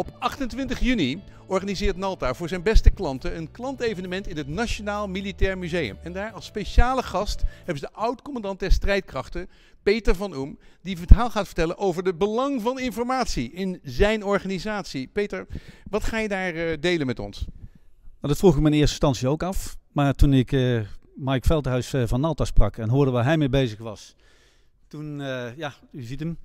Op 28 juni organiseert Nalta voor zijn beste klanten een klantevenement in het Nationaal Militair Museum. En daar als speciale gast hebben ze de oud-commandant der strijdkrachten, Peter van Oem, die een verhaal gaat vertellen over de belang van informatie in zijn organisatie. Peter, wat ga je daar eh, delen met ons? Nou, dat vroeg ik me in eerste instantie ook af. Maar toen ik uh, Mike Veldhuis eh, van Nalta sprak en hoorde waar hij mee bezig was, toen, ja, u ziet hem,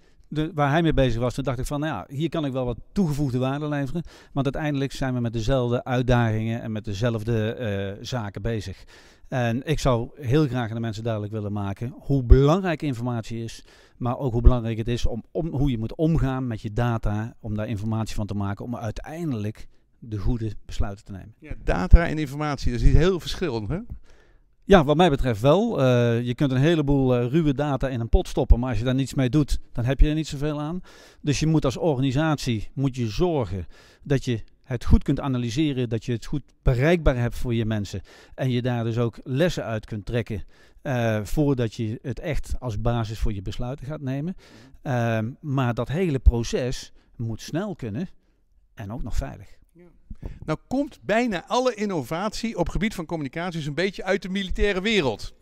waar hij mee bezig was, toen dacht ik van, nou ja, hier kan ik wel wat toegevoegde waarde leveren. Want uiteindelijk zijn we met dezelfde uitdagingen en met dezelfde eh, zaken bezig. En ik zou heel graag aan de mensen duidelijk willen maken hoe belangrijk informatie is, maar ook hoe belangrijk het is om, om hoe je moet omgaan met je data, om daar informatie van te maken, om uiteindelijk de goede besluiten te nemen. data en informatie, dat is iets heel verschillend, hè? Ja, wat mij betreft wel. Eh, je kunt een heleboel eh, ruwe data in een pot stoppen, maar als je daar niets mee doet, dan heb je er niet zoveel aan. Dus je moet als organisatie moet je zorgen dat je het goed kunt analyseren, dat je het goed bereikbaar hebt voor je mensen. En je daar dus ook lessen uit kunt trekken eh, voordat je het echt als basis voor je besluiten gaat nemen. Ehm, maar dat hele proces moet snel kunnen en ook nog veilig. Ja. Nou komt bijna alle innovatie op gebied van communicatie een beetje uit de militaire wereld.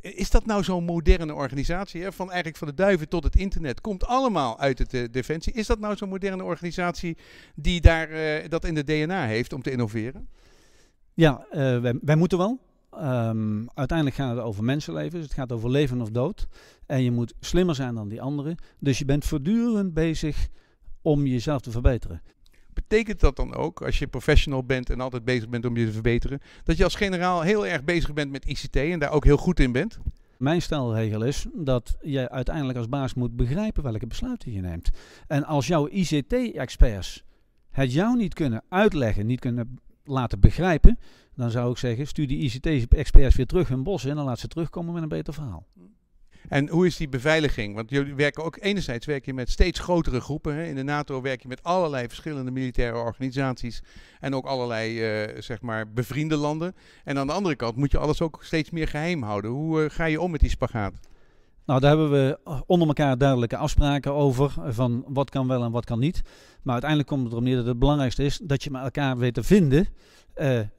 Is dat nou zo'n moderne organisatie? Hè? Van eigenlijk van de duiven tot het internet komt allemaal uit de, eh, defensie. Is dat nou zo'n moderne organisatie die daar, eh, dat in de DNA heeft om te innoveren? Ja, eh, wij, moeten wel. Ehm, uiteindelijk gaat het over mensenlevens. Het gaat over leven of dood. En je moet slimmer zijn dan die anderen. Dus je bent voortdurend bezig om jezelf te verbeteren. Betekent dat dan ook, als je professional bent en altijd bezig bent om je te verbeteren, dat je als generaal heel erg bezig bent met ICT en daar ook heel goed in bent? Mijn stelregel is dat je uiteindelijk als baas moet begrijpen welke besluiten je neemt. En als jouw ICT-experts het jou niet kunnen uitleggen, niet kunnen laten begrijpen, dan zou ik zeggen: stuur die ICT-experts weer terug hun bos in en laat ze terugkomen met een beter verhaal. En hoe is die beveiliging? Want jullie werken ook enerzijds werk je met steeds grotere groepen. Hè? In de NATO werk je met allerlei verschillende militaire organisaties en ook allerlei eh, zeg maar bevriende landen. En aan de andere kant moet je alles ook steeds meer geheim houden. Hoe eh, ga je om met die spagaat? Nou, daar hebben we eh, onder elkaar duidelijke afspraken over. Van wat kan wel en wat kan niet. Maar uiteindelijk komt het erop neer dat het belangrijkste is dat je met elkaar weet te vinden.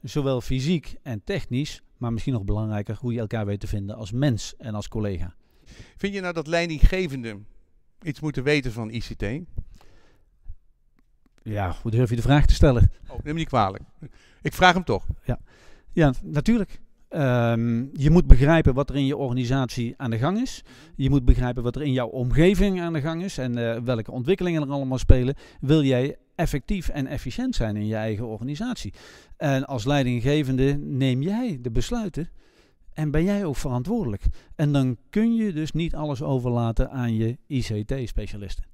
zowel fysiek en technisch. Maar misschien nog belangrijker hoe je elkaar weet te vinden als mens en als collega. Vind je nou dat leidinggevenden iets moeten weten van ICT? Ja, hoe durf je de vraag te stellen? Oh, neem me niet kwalijk. Ik vraag hem toch. Ja, ja natuurlijk. Ehm, je moet begrijpen wat er in je organisatie aan de gang is. Je moet begrijpen wat er in jouw omgeving aan de gang is en eh, welke ontwikkelingen er allemaal spelen. Wil jij effectief en efficiënt zijn in je eigen organisatie? En als leidinggevende neem jij de besluiten en ben jij ook verantwoordelijk. En dan kun je dus niet alles overlaten aan je ICT-specialisten.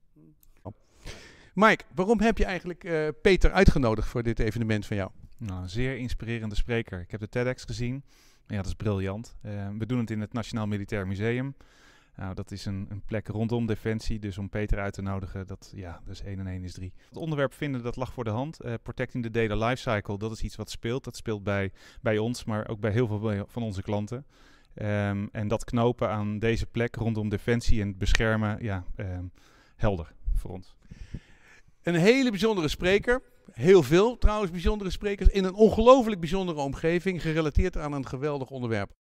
Mike, waarom heb je eigenlijk eh, Peter uitgenodigd voor dit evenement van jou? Nou, een zeer inspirerende spreker. Ik heb de TEDx gezien. Ja, dat is briljant. Eh, we doen het in het Nationaal Militair Museum. Nou, dat is een, een, plek rondom Defensie. Dus om Peter uit te nodigen, dat, ja, dus 1 en 1 is 3. Het onderwerp vinden, dat lag voor de hand. Eh, protecting the data lifecycle, dat is iets wat speelt. Dat speelt bij, bij ons, maar ook bij heel veel van onze klanten. Ehm, en dat knopen aan deze plek rondom Defensie en het beschermen, ja, ehm, helder voor ons. Een hele bijzondere spreker. Heel veel trouwens bijzondere sprekers in een ongelooflijk bijzondere omgeving, gerelateerd aan een geweldig onderwerp.